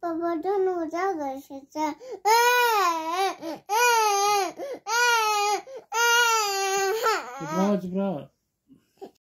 宝宝的，我这个是在。